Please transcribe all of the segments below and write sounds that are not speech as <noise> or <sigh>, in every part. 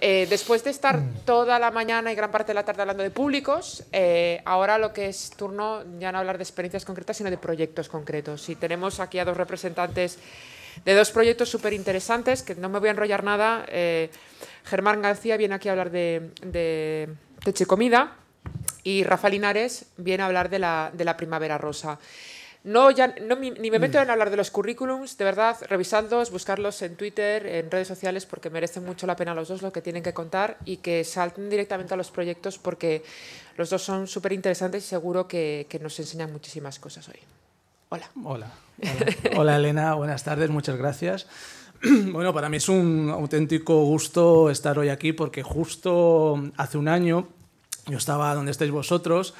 Eh, después de estar mm. toda la mañana y gran parte de la tarde hablando de públicos, eh, ahora lo que es turno ya no hablar de experiencias concretas, sino de proyectos concretos. Y tenemos aquí a dos representantes de dos proyectos súper interesantes, que no me voy a enrollar nada. Eh, Germán García viene aquí a hablar de, de Teche Comida y Rafa Linares viene a hablar de la Primavera Rosa. No, ya, ni me mm. meto en hablar de los currículums, de verdad, revisadlos, buscarlos en Twitter, en redes sociales, porque merecen mucho la pena los dos lo que tienen que contar y que salten directamente a los proyectos porque los dos son súper interesantes y seguro que, nos enseñan muchísimas cosas hoy. Hola. Hola, Hola Elena, buenas tardes, muchas gracias. <clears throat> Bueno, para mí es un auténtico gusto estar hoy aquí porque justo hace un año yo estaba donde estáis vosotros,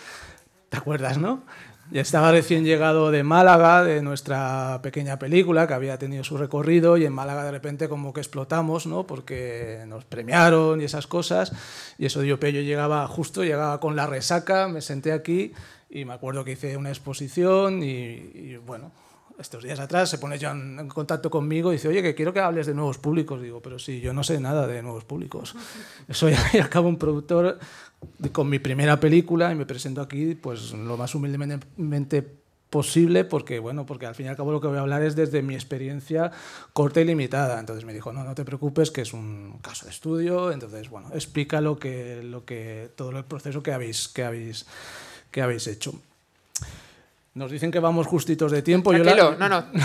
¿te acuerdas, no? Ya estaba recién llegado de Málaga, de nuestra pequeña película, que había tenido su recorrido, y en Málaga de repente como que explotamos, ¿no? Porque nos premiaron y esas cosas, y eso dio yo llegaba justo, llegaba con la resaca, me senté aquí, y me acuerdo que hice una exposición, y, bueno, estos días atrás se pone John en contacto conmigo y dice, oye, que quiero que hables de nuevos públicos. Digo, pero sí, yo no sé nada de nuevos públicos. Soy al cabo un productor con mi primera película y me presento aquí pues lo más humildemente posible porque bueno porque al fin y al cabo lo que voy a hablar es desde mi experiencia corta y limitada entonces me dijo no no te preocupes que es un caso de estudio entonces bueno explica lo que lo que todo el proceso que habéis que habéis que habéis hecho nos dicen que vamos justitos de tiempo Tranquilo, no no <laughs>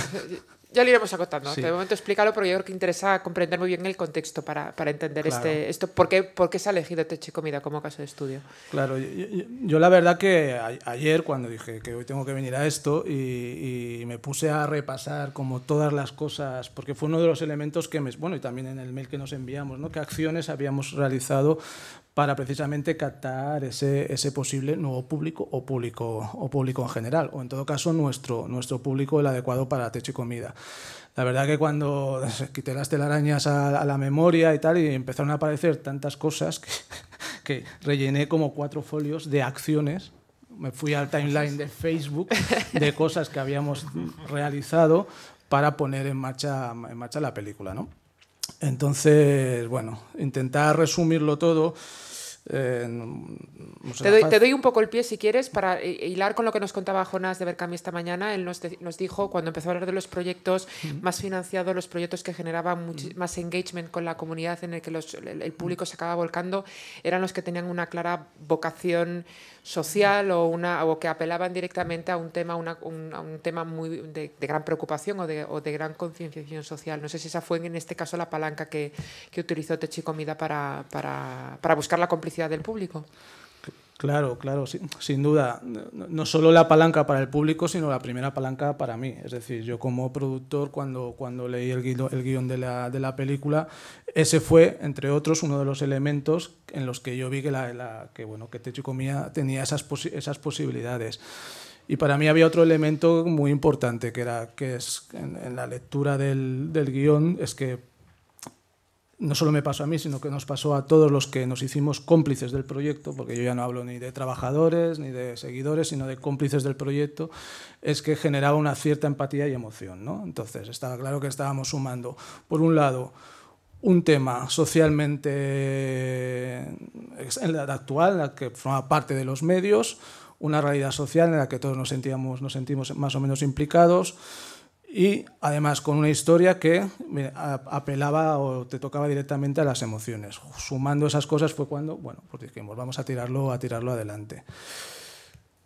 Ya lo iremos acotando. De momento explícalo, porque yo creo que interesa comprender muy bien el contexto para, entender este, esto. ¿por qué, ¿Por qué se ha elegido Teche este Comida como caso de estudio? Claro, yo, la verdad que ayer, cuando dije que hoy tengo que venir a esto, y, y, me puse a repasar como todas las cosas, porque fue uno de los elementos que me. Bueno, y también en el mail que nos enviamos, ¿no? ¿Qué acciones habíamos realizado para precisamente captar ese, ese posible nuevo público o público o público en general, o en todo caso nuestro, nuestro público el adecuado para techo y comida. La verdad que cuando quité las telarañas a, la memoria y tal, y empezaron a aparecer tantas cosas que, <laughs> que rellené como cuatro folios de acciones me fui al timeline de Facebook de cosas que habíamos realizado para poner en marcha, en marcha la película. ¿no? Entonces, bueno, intentar resumirlo todo. Eh, te, doy, un poco el pie si quieres para hilar con lo que nos contaba jonas de Berkami esta mañana. Él nos, dijo cuando empezó a hablar de los proyectos más financiados, los proyectos que generaban más engagement con la comunidad en el que el, público se acaba volcando, eran los que tenían una clara vocación social o, una, o que apelaban directamente a un tema, un, tema muy de, gran preocupación o de, gran concienciación social. No sé si esa fue en este caso la palanca que, utilizó Techi Comida para, para, para buscar la complicidad del público. Claro, claro, sin, duda. No solo la palanca para el público, sino la primera palanca para mí. Es decir, yo como productor, cuando, cuando leí el, guión de la, película, ese fue, entre otros, uno de los elementos en los que yo vi que, la, que, bueno, que Techo Comía tenía esas, esas posibilidades. Y para mí había otro elemento muy importante, que, era, que es en, la lectura del, del guión, es que no solo me pasó a mí, sino que nos pasó a todos los que nos hicimos cómplices del proyecto, porque yo ya no hablo ni de trabajadores, ni de seguidores, sino de cómplices del proyecto, es que generaba una cierta empatía y emoción. ¿no? Entonces, estaba claro que estábamos sumando, por un lado, un tema socialmente eh, actual, en la que forma parte de los medios, una realidad social en la que todos nos, sentíamos, nos sentimos más o menos implicados, y además con una historia que apelaba o te tocaba directamente a las emociones. Sumando esas cosas fue cuando, bueno, pues dijimos, vamos a tirarlo, a tirarlo adelante.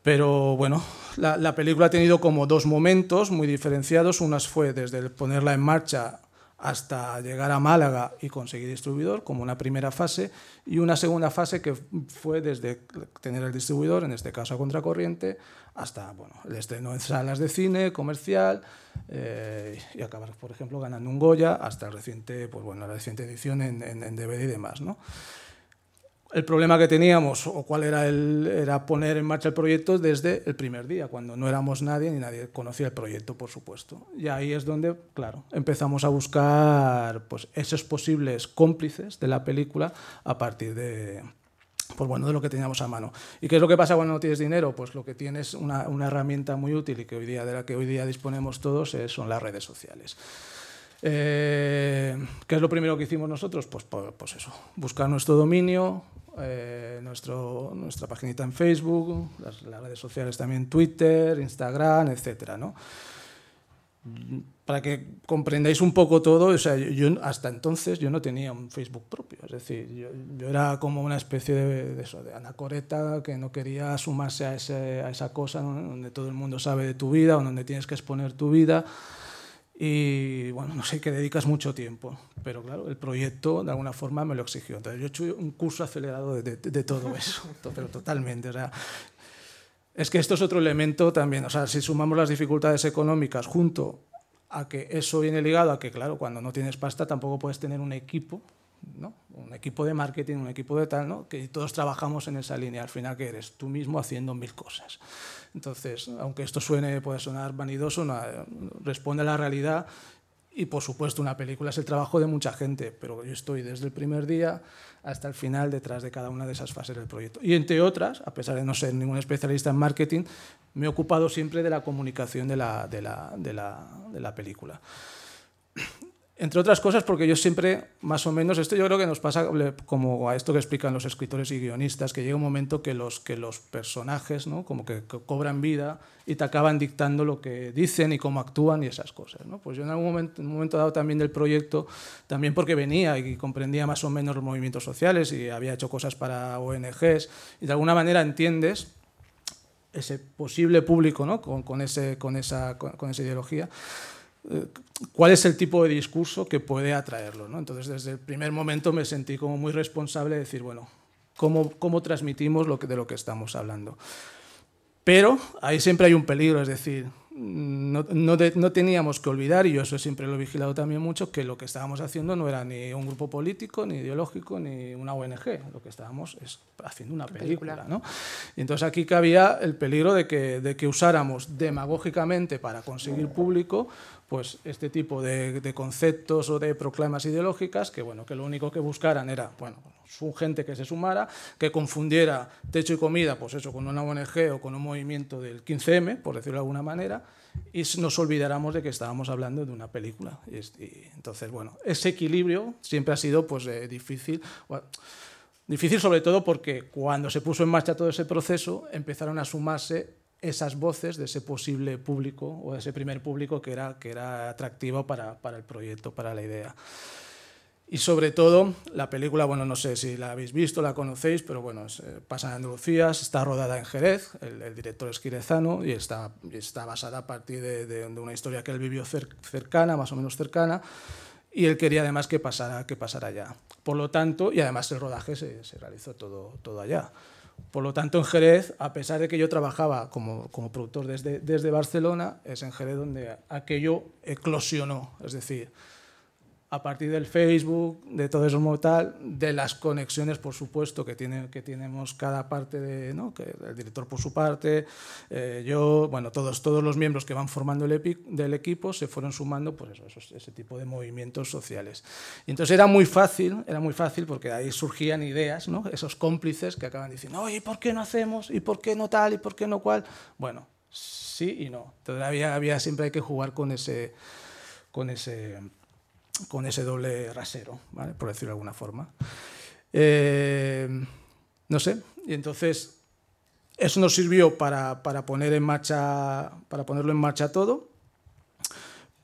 Pero bueno, la, película ha tenido como dos momentos muy diferenciados. Unas fue desde el ponerla en marcha hasta llegar a Málaga y conseguir distribuidor como una primera fase y una segunda fase que fue desde tener el distribuidor, en este caso a contracorriente, hasta bueno, el estreno en salas de cine, comercial eh, y acabar, por ejemplo, ganando un Goya hasta el reciente, pues bueno, la reciente edición en, en, en DVD y demás. ¿no? el problema que teníamos o cuál era el era poner en marcha el proyecto desde el primer día, cuando no éramos nadie ni nadie conocía el proyecto, por supuesto. Y ahí es donde, claro, empezamos a buscar pues esos posibles cómplices de la película a partir de pues bueno, de lo que teníamos a mano. ¿Y qué es lo que pasa cuando no tienes dinero? Pues lo que tienes una, una herramienta muy útil y que hoy día, de la que hoy día disponemos todos eh, son las redes sociales. Eh, ¿Qué es lo primero que hicimos nosotros? Pues, pues eso, buscar nuestro dominio, eh, nuestra página en Facebook, las, redes sociales también, Twitter, Instagram, etc. Para que comprendáis un poco todo, o hasta entonces yo no tenía un Facebook propio, es decir, yo, era como una especie de, eso, anacoreta que no quería sumarse a, esa cosa donde todo el mundo sabe de tu vida o donde tienes que exponer tu vida y bueno, no sé, qué dedicas mucho tiempo, pero claro, el proyecto de alguna forma me lo exigió. Entonces yo he hecho un curso acelerado de, todo eso, <laughs> pero totalmente. es que esto es otro elemento también, o sea, si sumamos las dificultades económicas junto a que eso viene ligado a que, claro, cuando no tienes pasta tampoco puedes tener un equipo un equipo de marketing, un equipo de tal, que todos trabajamos en esa línea, al final que eres tú mismo haciendo mil cosas. Entonces, aunque esto suene, pueda sonar vanidoso, responde a la realidad y por supuesto una película es el trabajo de mucha gente, pero yo estoy desde el primer día hasta el final detrás de cada una de esas fases del proyecto. Y entre otras, a pesar de no ser ningún especialista en marketing, me he ocupado siempre de la comunicación de la película. Entre otras cosas, porque yo siempre, más o menos, esto yo creo que nos pasa como a esto que explican los escritores y guionistas, que llega un momento que los, que los personajes, ¿no? Como que, cobran vida y te acaban dictando lo que dicen y cómo actúan y esas cosas, ¿no? Pues yo en algún momento, en un momento dado también del proyecto, también porque venía y comprendía más o menos los movimientos sociales y había hecho cosas para ONGs, y de alguna manera entiendes ese posible público, ¿no? Con, ese, con, esa, con esa ideología eh, cuál es el tipo de discurso que puede atraerlo. ¿no? Entonces, desde el primer momento me sentí como muy responsable de decir, bueno, ¿cómo, cómo transmitimos lo que, de lo que estamos hablando? Pero ahí siempre hay un peligro, es decir, no, no, teníamos que olvidar, y yo eso siempre lo he vigilado también mucho, que lo que estábamos haciendo no era ni un grupo político, ni ideológico, ni una ONG. Lo que estábamos es haciendo una película. ¿no? Y entonces aquí cabía el peligro de que, de que usáramos demagógicamente para conseguir público pues este tipo de, conceptos o de proclamas ideológicas que bueno que lo único que buscaran era bueno gente que se sumara que confundiera techo y comida pues eso con una ONG o con un movimiento del 15M por decirlo de alguna manera y nos olvidáramos de que estábamos hablando de una película y, entonces bueno ese equilibrio siempre ha sido pues eh, difícil difícil sobre todo porque cuando se puso en marcha todo ese proceso empezaron a sumarse esas voces de ese posible público o de ese primer público que era, que era atractivo para, el proyecto, para la idea. Y sobre todo, la película, bueno, no sé si la habéis visto, la conocéis, pero bueno, eh, pasa en Andalucía, está rodada en Jerez, el, director es quirezano y está, basada a partir de, una historia que él vivió cercana, más o menos cercana, y él quería además que pasara, que pasara allá. Por lo tanto, y además el rodaje se, realizó todo, todo allá. Por lo tanto, en Jerez, a pesar de que yo trabajaba como, productor desde, desde Barcelona, es en Jerez donde aquello eclosionó. Es decir, a partir del Facebook, de todo eso tal, de las conexiones, por supuesto, que, tiene, que tenemos cada parte, de, ¿no? que el director por su parte, eh, yo, bueno, todos, todos los miembros que van formando el EPIC, del equipo se fueron sumando por pues eso, ese tipo de movimientos sociales. Y entonces era muy fácil, era muy fácil porque ahí surgían ideas, ¿no? esos cómplices que acaban diciendo, oye, ¿por qué no hacemos? ¿Y por qué no tal? ¿Y por qué no cual? Bueno, sí y no. Todavía había siempre hay que jugar con ese... Con ese con ese doble rasero, por decirlo de alguna forma. Eh, no sé, y entonces eso nos sirvió para, poner en marcha, para ponerlo en marcha todo,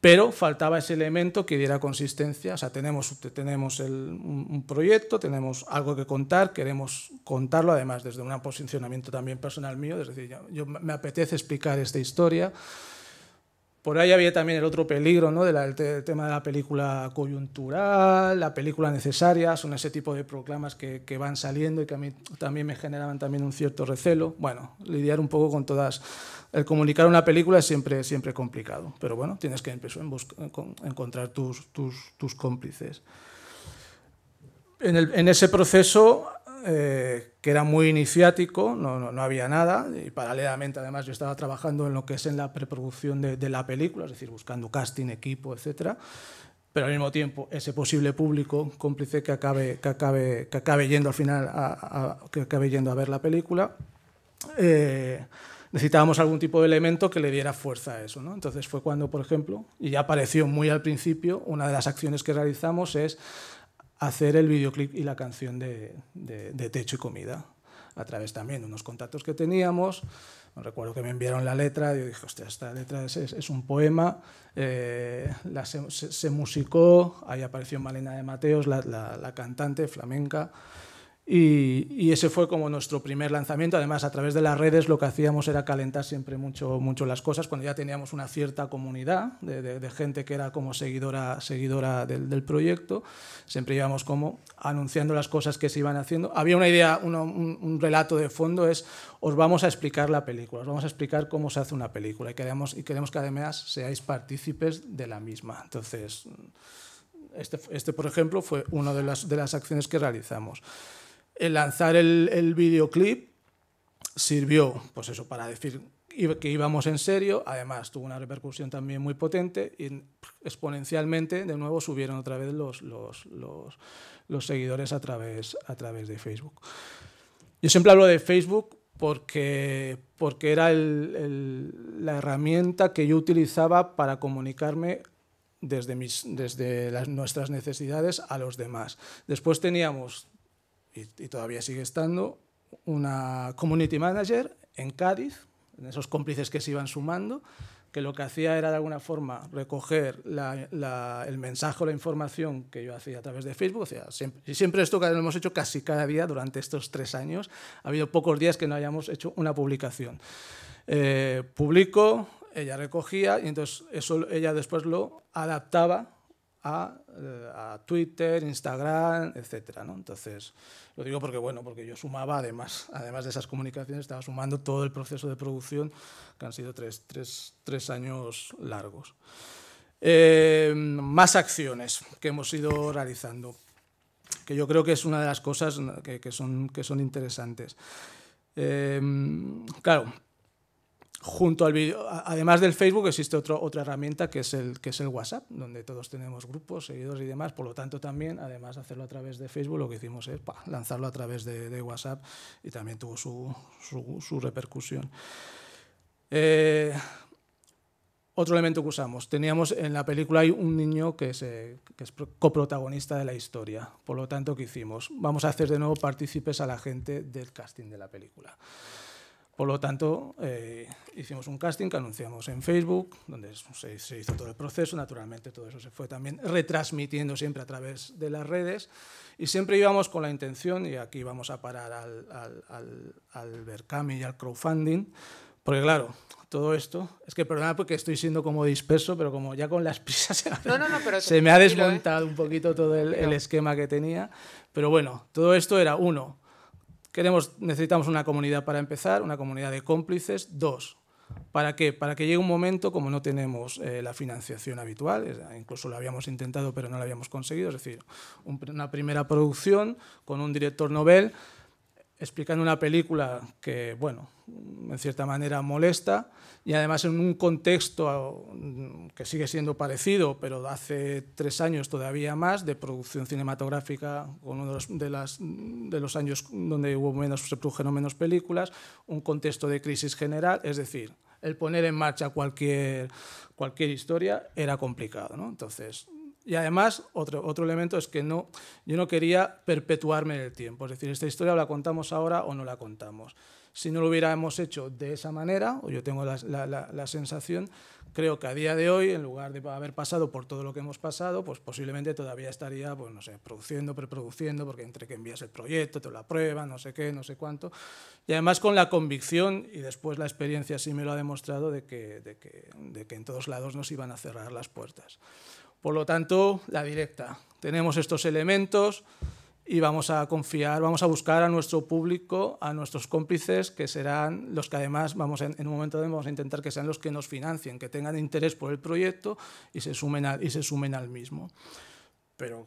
pero faltaba ese elemento que diera consistencia. O sea, tenemos, tenemos el, un proyecto, tenemos algo que contar, queremos contarlo además desde un posicionamiento también personal mío, es decir, yo me apetece explicar esta historia. Por ahí había también el otro peligro, ¿no? Del tema de la película coyuntural, la película necesaria, son ese tipo de proclamas que, van saliendo y que a mí también me generaban también un cierto recelo. Bueno, lidiar un poco con todas. El comunicar una película es siempre, siempre complicado, pero bueno, tienes que empezar a encontrar tus, tus, cómplices. En, en, ese proceso eh, que era muy iniciático, no, no, no, había nada, y paralelamente además yo estaba trabajando en lo que es en la preproducción de, de la película, es decir, buscando casting, equipo, etcétera pero al mismo tiempo ese posible público cómplice que acabe, que acabe, que acabe yendo al final a, que acabe yendo a ver la película. Eh, necesitábamos algún tipo de elemento que le diera fuerza a eso. ¿no? Entonces fue cuando, por ejemplo, y ya apareció muy al principio, una de las acciones que realizamos es hacer el videoclip y la canción de, Techo y Comida, a través también de unos contactos que teníamos. Recuerdo que me enviaron la letra, yo dije, hostia, esta letra es, un poema, eh, la, se, se, musicó, ahí apareció Malena de Mateos, la, la cantante flamenca. Y, ese fue como nuestro primer lanzamiento. Además, a través de las redes lo que hacíamos era calentar siempre mucho, mucho las cosas. Cuando ya teníamos una cierta comunidad de, gente que era como seguidora, seguidora del, proyecto, siempre íbamos como anunciando las cosas que se iban haciendo. Había una idea, un, relato de fondo es, os vamos a explicar la película, os vamos a explicar cómo se hace una película y queremos, y queremos que además seáis partícipes de la misma. Entonces, este, este por ejemplo, fue una de las, de las acciones que realizamos el lanzar el, videoclip sirvió, pues eso, para decir que íbamos en serio, además tuvo una repercusión también muy potente y exponencialmente de nuevo subieron otra vez los, los, seguidores a través, a través de Facebook. Yo siempre hablo de Facebook porque, porque era la herramienta que yo utilizaba para comunicarme desde, mis, desde las, nuestras necesidades a los demás. Después teníamos y, todavía sigue estando, una community manager en Cádiz, en esos cómplices que se iban sumando, que lo que hacía era de alguna forma recoger el mensaje o la información que yo hacía a través de Facebook. sea, y siempre esto lo hemos hecho casi cada día durante estos tres años. Ha habido pocos días que no hayamos hecho una publicación. Eh, publico, ella recogía y entonces eso ella después lo adaptaba eh, a, Twitter, Instagram, etc. ¿no? Entonces, lo digo porque, bueno, porque yo sumaba, además, además de esas comunicaciones, estaba sumando todo el proceso de producción, que han sido tres, años largos. Eh, más acciones que hemos ido realizando, que yo creo que es una de las cosas que, son, que son interesantes. Eh, claro, junto al video, además del Facebook existe otra herramienta que es, el, que es el WhatsApp, donde todos tenemos grupos, seguidores y demás, por lo tanto también, además de hacerlo a través de Facebook, lo que hicimos es lanzarlo a través de, de, WhatsApp y también tuvo su, su, repercusión. Eh, otro elemento que usamos. Teníamos en la película hay un niño que es, que es, coprotagonista de la historia. Por lo tanto, ¿qué hicimos? Vamos a hacer de nuevo partícipes a la gente del casting de la película. Por lo tanto, eh, hicimos un casting que anunciamos en Facebook, donde se, hizo todo el proceso. Naturalmente, todo eso se fue también retransmitiendo siempre a través de las redes. Y siempre íbamos con la intención, y aquí vamos a parar al, al, al, Berkami y al crowdfunding, porque claro, todo esto, es que perdona porque estoy siendo como disperso, pero como ya con las <laughs> prisas se, se me ha ¿eh? desmontado un poquito todo el, el esquema que tenía. Pero bueno, todo esto era uno Queremos, necesitamos una comunidad para empezar, una comunidad de cómplices, dos. ¿Para qué? Para que llegue un momento, como no tenemos eh, la financiación habitual, incluso lo habíamos intentado pero no lo habíamos conseguido, es decir, una primera producción con un director novel explicando una película que, bueno, en cierta manera molesta y además en un contexto que sigue siendo parecido, pero hace tres años todavía más, de producción cinematográfica, uno de los, los años donde hubo menos, se produjeron menos películas, un contexto de crisis general, es decir, el poner en marcha cualquier, cualquier historia era complicado. ¿no? Y además, otro, otro elemento es que no, yo no quería perpetuarme en el tiempo. Es decir, esta historia la contamos ahora o no la contamos. Si no lo hubiéramos hecho de esa manera, o yo tengo la, la, la, la sensación, creo que a día de hoy, en lugar de haber pasado por todo lo que hemos pasado, pues posiblemente todavía estaría, pues no sé, produciendo, preproduciendo, porque entre que envías el proyecto, te lo aprueban, no sé qué, no sé cuánto. Y además con la convicción, y después la experiencia sí me lo ha demostrado, de que, de que, de que en todos lados nos iban a cerrar las puertas. Por lo tanto, la directa. Tenemos estos elementos y vamos a confiar, vamos a buscar a nuestro público, a nuestros cómplices, que serán los que además vamos en un momento vamos a intentar que sean los que nos financien, que tengan interés por el proyecto y se sumen, y se sumen al mismo. Pero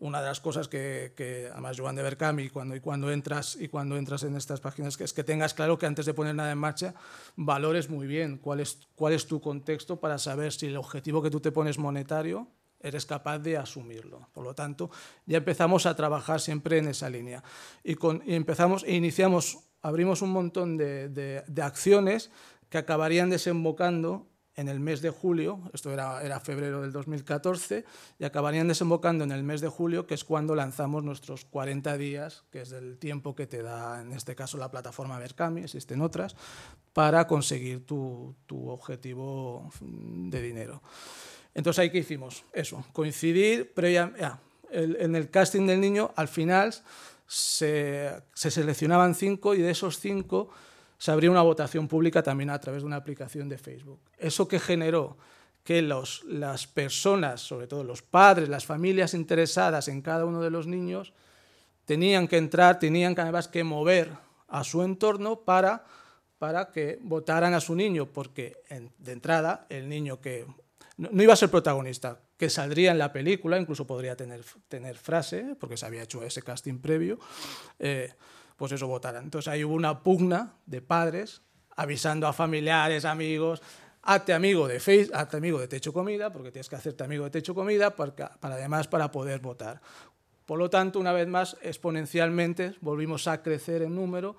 una de las cosas que, además Joan de Bercami, cuando, y cuando, entras, y cuando entras en estas páginas, que es que tengas claro que antes de poner nada en marcha, valores muy bien cuál es, cuál es tu contexto para saber si el objetivo que tú te pones monetario eres capaz de asumirlo. Por lo tanto, ya empezamos a trabajar siempre en esa línea. Y, con, empezamos e iniciamos, abrimos un montón de, de acciones que acabarían desembocando en el mes de julio, esto era, era febrero del 2014, y acabarían desembocando en el mes de julio, que es cuando lanzamos nuestros 40 días, que es el tiempo que te da, en este caso, la plataforma Berkami, existen otras, para conseguir tu, tu objetivo de dinero. Entonces, ahí que hicimos eso, coincidir previa, ya, en el casting del niño, al final se, se seleccionaban cinco y de esos cinco se abrió una votación pública también a través de una aplicación de Facebook. Eso que generó que las personas, sobre todo los padres, las familias interesadas en cada uno de los niños, tenían que entrar, tenían que además que mover a su entorno para, para que votaran a su niño, porque de entrada el niño que no, iba a ser protagonista, que saldría en la película, incluso podría tener, tener frase, porque se había hecho ese casting previo, eh, pues eso votarán. Entonces ahí hubo una pugna de padres avisando a familiares, amigos, hazte amigo de Face, hazte amigo de Techo Comida, porque tienes que hacerte amigo de Techo Comida para, además para poder votar. Por lo tanto, una vez más, exponencialmente volvimos a crecer en número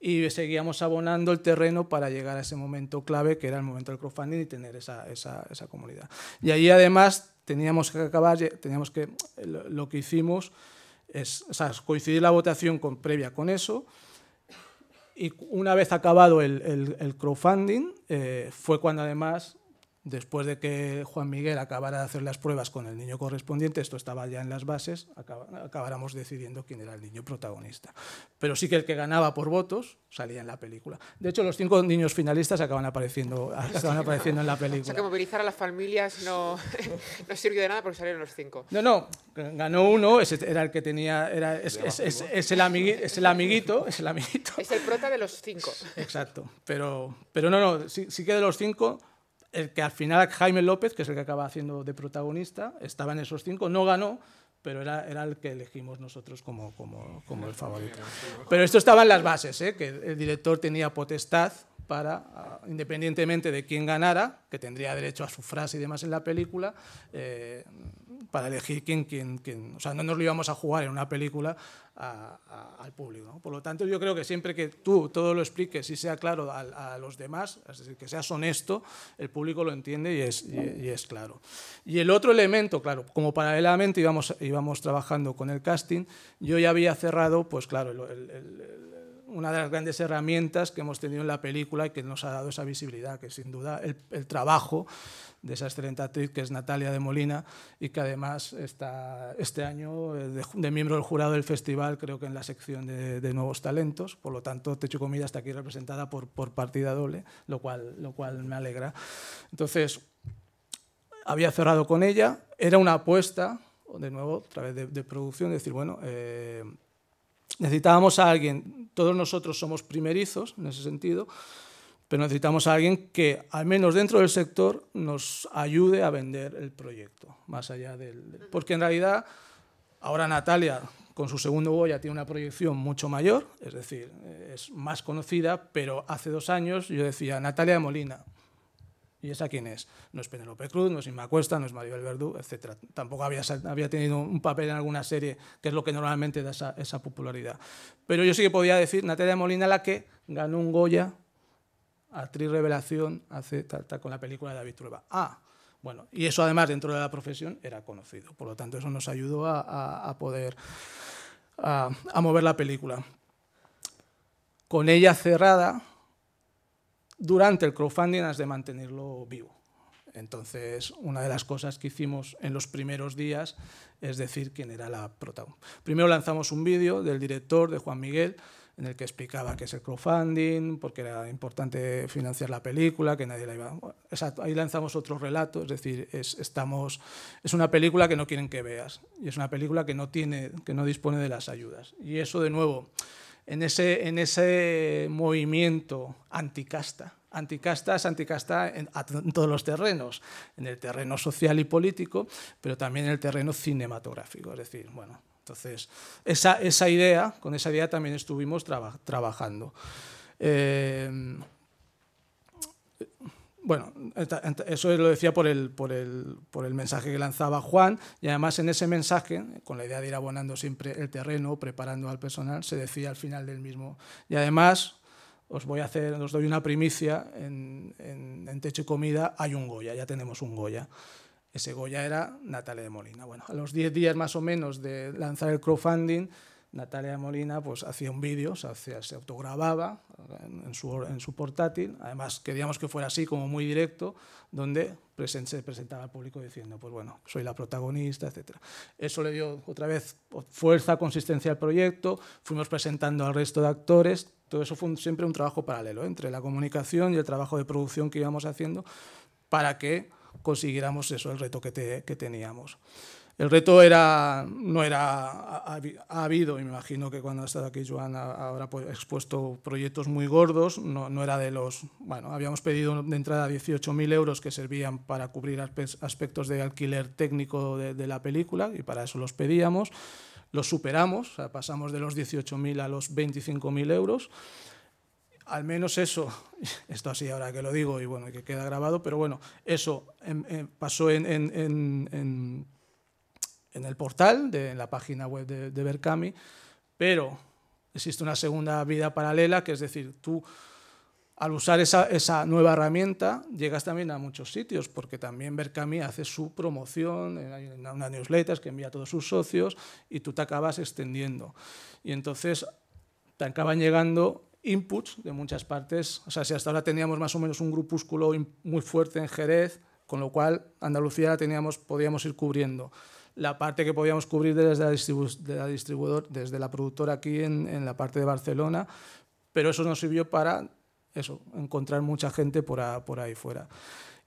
y seguíamos abonando el terreno para llegar a ese momento clave que era el momento del crowdfunding y tener esa, esa, comunidad. Y ahí además teníamos que acabar, teníamos que, lo que hicimos es, coincidir la votación con, previa con eso. Y una vez acabado el, el, crowdfunding, eh, fue cuando además Después de que Juan Miguel acabara de hacer las pruebas con el niño correspondiente, esto estaba ya en las bases, acabáramos decidiendo quién era el niño protagonista. Pero sí que el que ganaba por votos salía en la película. De hecho, los cinco niños finalistas acaban apareciendo, <laughs> apareciendo en la película. O sea, que movilizar a las familias no, <laughs> no sirvió de nada porque salieron los cinco. No, no, ganó uno, ese era el que tenía, era, es, el amiguito, es el amiguito, es el amiguito. el prota de los cinco. Exacto, pero, pero no, no, sí, sí que de los cinco el que al final Jaime López, que es el que acaba haciendo de protagonista, estaba en esos cinco, no ganó, pero era, era el que elegimos nosotros como, como, como el favorito. Pero esto estaba en las bases, ¿eh? que el director tenía potestad para, ah, independientemente de quién ganara, que tendría derecho a su frase y demás en la película, eh, para elegir quién, quién, quién. O sea, no nos lo íbamos a jugar en una película al público. Por lo tanto, yo creo que siempre que tú todo lo expliques y sea claro a, los demás, es decir, que seas honesto, el público lo entiende y es, es claro. Y el otro elemento, claro, como paralelamente íbamos, íbamos trabajando con el casting, yo ya había cerrado, pues claro, el una de las grandes herramientas que hemos tenido en la película y que nos ha dado esa visibilidad, que sin duda el, trabajo de esa excelente actriz que es Natalia de Molina y que además está este año eh, de, miembro del jurado del festival, creo que en la sección de, nuevos talentos. Por lo tanto, Techo Comida está aquí representada por, por partida doble, lo cual, lo cual me alegra. Entonces, había cerrado con ella, era una apuesta, de nuevo, a través de, de producción, decir, bueno, eh, necesitábamos a alguien, todos nosotros somos primerizos en ese sentido, pero necesitamos a alguien que, al menos dentro del sector, nos ayude a vender el proyecto, más allá del... Porque en realidad, ahora Natalia, con su segundo ya tiene una proyección mucho mayor, es decir, eh, es más conocida, pero hace dos años yo decía, Natalia Molina, ¿Y esa quién es? No es Penelope Cruz, no es Inma Cuesta, no es Maribel Verdú, etc. Tampoco había, había tenido un papel en alguna serie, que es lo que normalmente da esa, popularidad. Pero yo sí que podía decir Natalia Molina, la que ganó un Goya, actriz revelación, hace, con la película de David Trueba. Ah, bueno, y eso además dentro de la profesión era conocido. Por lo tanto, eso nos ayudó a, poder a mover la película. Con ella cerrada, durante el crowdfunding has de mantenerlo vivo. Entonces, una de las cosas que hicimos en los primeros días es decir quién era la protagonista. Primero lanzamos un vídeo del director, de Juan Miguel, en el que explicaba qué es el crowdfunding, por qué era importante financiar la película, que nadie la iba a... ahí lanzamos otro relato, es decir, es, estamos, es una película que no quieren que veas, y es una película que no, tiene, que no dispone de las ayudas. Y eso, de nuevo, en ese, en ese movimiento anticasta. Anticasta es anticasta en, todos los terrenos, en el terreno social y político, pero también en el terreno cinematográfico. Es decir, bueno, entonces esa, esa idea, con esa idea también estuvimos trabajando. Eh, bueno, eso lo decía por el, por, el, mensaje que lanzaba Juan y además en ese mensaje, con la idea de ir abonando siempre el terreno, preparando al personal, se decía al final del mismo. Y además, os voy a hacer, os doy una primicia, en, Techo y Comida hay un Goya, ya tenemos un Goya. Ese Goya era Natalia de Molina. Bueno, a los 10 días más o menos de lanzar el crowdfunding, Natalia Molina pues, hacía un vídeo, se autogrababa en su, en su, portátil, además queríamos que fuera así como muy directo, donde se presentaba al público diciendo, pues bueno, soy la protagonista, etc. Eso le dio otra vez fuerza, consistencia al proyecto, fuimos presentando al resto de actores, todo eso fue siempre un trabajo paralelo ¿eh? entre la comunicación y el trabajo de producción que íbamos haciendo para que consiguiéramos eso, el reto que teníamos. El reto era, no era, ha, habido, y me imagino que cuando ha estado aquí Joan habrá pues, expuesto proyectos muy gordos, no, era de los, bueno, habíamos pedido de entrada 18.000 euros que servían para cubrir aspectos de alquiler técnico de, la película, y para eso los pedíamos, los superamos, pasamos de los 18.000 a los 25.000 euros, al menos eso, <laughs> esto así ahora que lo digo y bueno, que queda grabado, pero bueno, eso em, em, pasó en en el portal, de, en la página web de, de Berkami, pero existe una segunda vida paralela, que es decir, tú al usar esa, nueva herramienta llegas también a muchos sitios, porque también Berkami hace su promoción, en eh, una newsletter que envía a todos sus socios y tú te acabas extendiendo. Y entonces te acaban llegando inputs de muchas partes. O sea, si hasta ahora teníamos más o menos un grupúsculo muy fuerte en Jerez, con lo cual Andalucía la teníamos, podíamos ir cubriendo la parte que podíamos cubrir desde la, distribuidor, desde la productora aquí en, la parte de Barcelona, pero eso nos sirvió para eso, encontrar mucha gente por, por ahí fuera.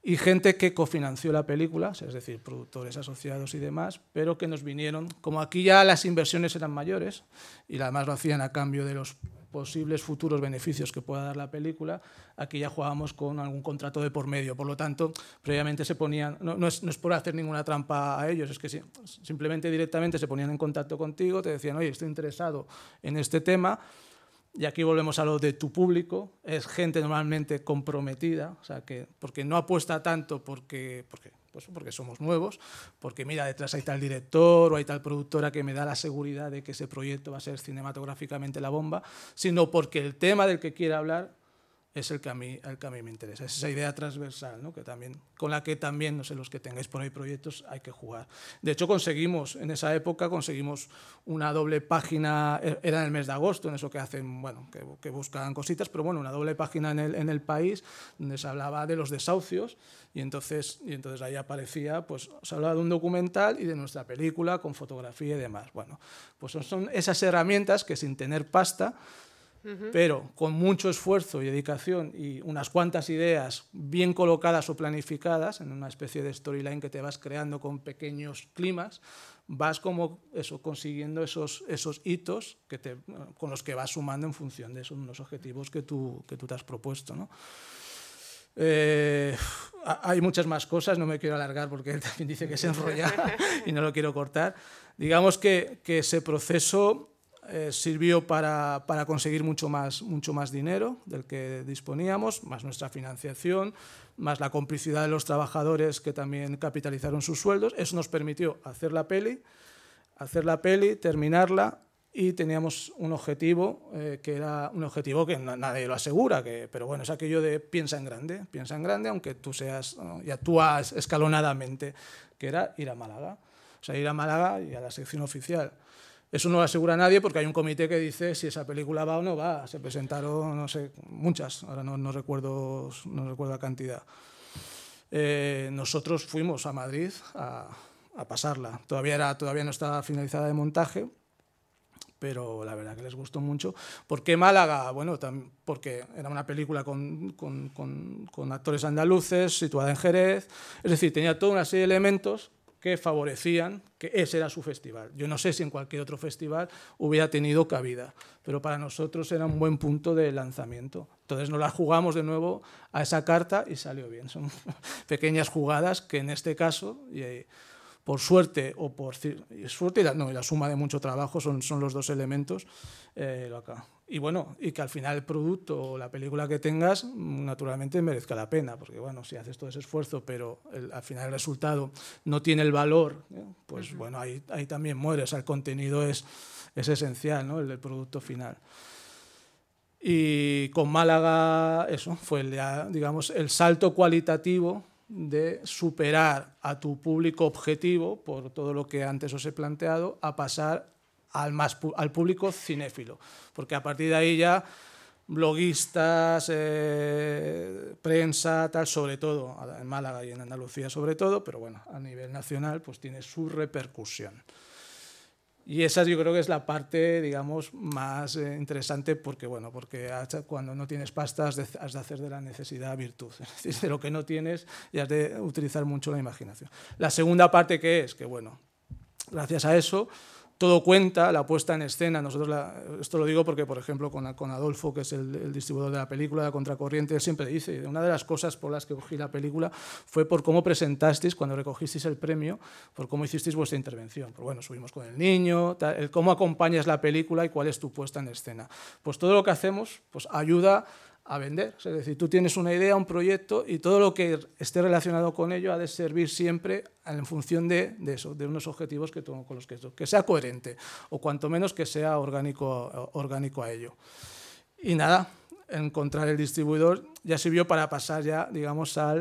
Y gente que cofinanció la película, es decir, productores asociados y demás, pero que nos vinieron, como aquí ya las inversiones eran mayores y además lo hacían a cambio de los posibles futuros beneficios que pueda dar la película, aquí ya jugábamos con algún contrato de por medio. Por lo tanto, previamente se ponían, no, no, es, por hacer ninguna trampa a ellos, es que simplemente directamente se ponían en contacto contigo, te decían, oye, estoy interesado en este tema. Y aquí volvemos a lo de tu público, es gente normalmente comprometida, o sea que, porque no apuesta tanto porque, porque pues porque somos nuevos, porque mira, detrás hay tal director o hay tal productora que me da la seguridad de que ese proyecto va a ser cinematográficamente la bomba, sino porque el tema del que quiera hablar es el que a mí, me interesa. Es esa idea transversal, ¿no? que también, con la que también, no sé, los que tengáis por ahí proyectos, hay que jugar. De hecho, conseguimos, en esa época, conseguimos una doble página, eh, era en el mes de agosto, en eso que hacen, bueno, que, buscan cositas, pero bueno, una doble página en el, país, donde se hablaba de los desahucios, y entonces, y entonces ahí aparecía, pues se hablaba de un documental y de nuestra película con fotografía y demás. Bueno, pues son esas herramientas que sin tener pasta, pero con mucho esfuerzo y dedicación y unas cuantas ideas bien colocadas o planificadas en una especie de storyline que te vas creando con pequeños climas, vas como eso, consiguiendo esos, esos hitos que te, con los que vas sumando en función de esos unos objetivos que tú, que tú te has propuesto. ¿no? Eh, hay muchas más cosas, no me quiero alargar porque él <laughs> también dice que se enrolla <laughs> y no lo quiero cortar. Digamos que, que ese proceso eh, sirvió para, conseguir mucho más, mucho más dinero del que disponíamos, más nuestra financiación, más la complicidad de los trabajadores que también capitalizaron sus sueldos. Eso nos permitió hacer la peli, hacer la peli, terminarla y teníamos un objetivo eh, que era un objetivo que nadie lo asegura, pero bueno, es aquello de piensa en grande, piensa en grande, aunque tú seas y actúas escalonadamente, que era ir a Málaga. O sea, ir a Málaga y a la sección oficial. Eso no lo asegura nadie porque hay un comité que dice si esa película va o no va. Se presentaron, no sé, muchas, ahora no, recuerdo, no recuerdo la cantidad. Eh, nosotros fuimos a Madrid a, pasarla. Todavía, era, todavía no estaba finalizada de montaje, pero la verdad que les gustó mucho. ¿Por qué Málaga? Bueno, porque era una película con, con actores andaluces, situada en Jerez. Es decir, tenía toda una serie de elementos que favorecían que ese era su festival. Yo no sé si en cualquier otro festival hubiera tenido cabida, pero para nosotros era un buen punto de lanzamiento. Entonces nos la jugamos de nuevo a esa carta y salió bien. Son <laughs> pequeñas jugadas que en este caso... Eh, por suerte o por suerte y la, no, y la suma de mucho trabajo son, son los dos elementos. Eh, y bueno, y que al final el producto o la película que tengas mm, naturalmente merezca la pena, porque bueno, si haces todo ese esfuerzo, pero al final el resultado no tiene el valor, ¿eh? pues bueno, ahí, también mueres, o el contenido es, es esencial, ¿no? el del producto final. Y con Málaga, eso, fue digamos, el salto cualitativo de superar a tu público objetivo, por todo lo que antes os he planteado, a pasar al, público cinéfilo. Porque a partir de ahí ya bloguistas, eh, prensa, tal, sobre todo, en Málaga y en Andalucía sobre todo, pero bueno, a nivel nacional pues tiene su repercusión. Y esa yo creo que es la parte, digamos, más eh, interesante porque, bueno, porque cuando no tienes pastas has de, hacer de la necesidad virtud. <laughs> Es decir, de lo que no tienes y has de utilizar mucho la imaginación. La segunda parte que es que, bueno, gracias a eso todo cuenta, la puesta en escena, nosotros esto lo digo porque, por ejemplo, con, con Adolfo, que es el, distribuidor de la película, de Contracorriente, siempre dice, una de las cosas por las que cogí la película fue por cómo presentasteis, cuando recogisteis el premio, por cómo hicisteis vuestra intervención. bueno, subimos con el niño, cómo acompañas la película y cuál es tu puesta en escena. Pues todo lo que hacemos pues ayuda a vender. Es decir, tú tienes una idea, un proyecto y todo lo que esté relacionado con ello ha de servir siempre en función de, eso, de unos objetivos que con los que que sea coherente o cuanto menos que sea orgánico, orgánico a ello. Y nada, encontrar el distribuidor ya sirvió para pasar ya, digamos, a,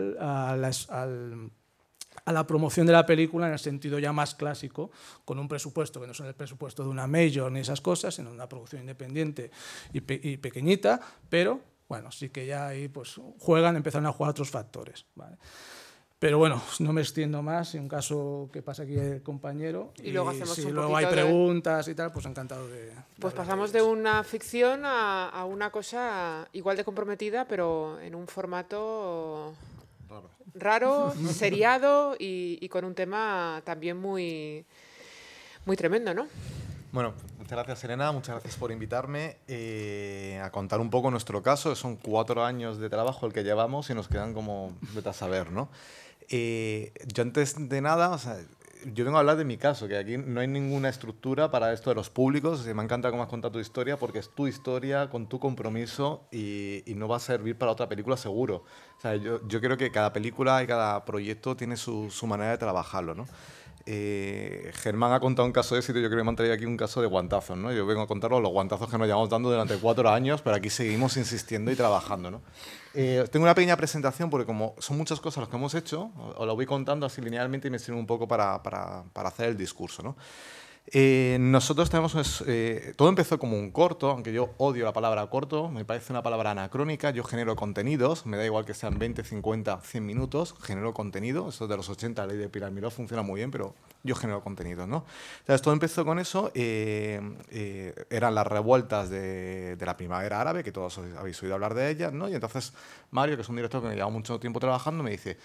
la promoción de la película en el sentido ya más clásico, con un presupuesto que no es el presupuesto de una major ni esas cosas, sino una producción independiente y pequeñita, pero bueno, sí que ya ahí pues, juegan, empezaron a jugar otros factores. ¿vale? Pero bueno, no me extiendo más, en un caso que pasa aquí el compañero. Y, luego hacemos si luego hay preguntas y tal, pues encantado de... Pues pasamos de una ficción a, una cosa igual de comprometida, pero en un formato raro, <laughs> seriado y, con un tema también muy, muy tremendo, ¿no? Bueno, Muchas gracias, Serena. Muchas gracias por invitarme eh, a contar un poco nuestro caso. Son cuatro años de trabajo el que llevamos y nos quedan como, metas a ver. ¿no? Eh, yo antes de nada, o sea, yo vengo a hablar de mi caso, que aquí no hay ninguna estructura para esto de los públicos. Me encanta cómo has contado tu historia, porque es tu historia con tu compromiso y, no va a servir para otra película seguro. O sea, yo, creo que cada película y cada proyecto tiene su, su manera de trabajarlo, ¿no? Eh, Germán ha contado un caso de éxito, yo creo que me han aquí un caso de guantazos, ¿no? Yo vengo a contaros los guantazos que nos llevamos dando durante cuatro años, pero aquí seguimos insistiendo y trabajando, ¿no? Eh, tengo una pequeña presentación porque como son muchas cosas las que hemos hecho, os lo voy contando así linealmente y me sirve un poco para, para, para hacer el discurso, ¿no? Eh, nosotros tenemos. Eh, todo empezó como un corto, aunque yo odio la palabra corto, me parece una palabra anacrónica. Yo genero contenidos, me da igual que sean 20, 50, 100 minutos, genero contenido. Eso de los 80, la ley de Miró funciona muy bien, pero yo genero contenidos, ¿no? Entonces todo empezó con eso. Eh, eran las revueltas de, la primavera árabe, que todos habéis oído hablar de ellas, ¿no? Y entonces Mario, que es un director que me lleva mucho tiempo trabajando, me dice: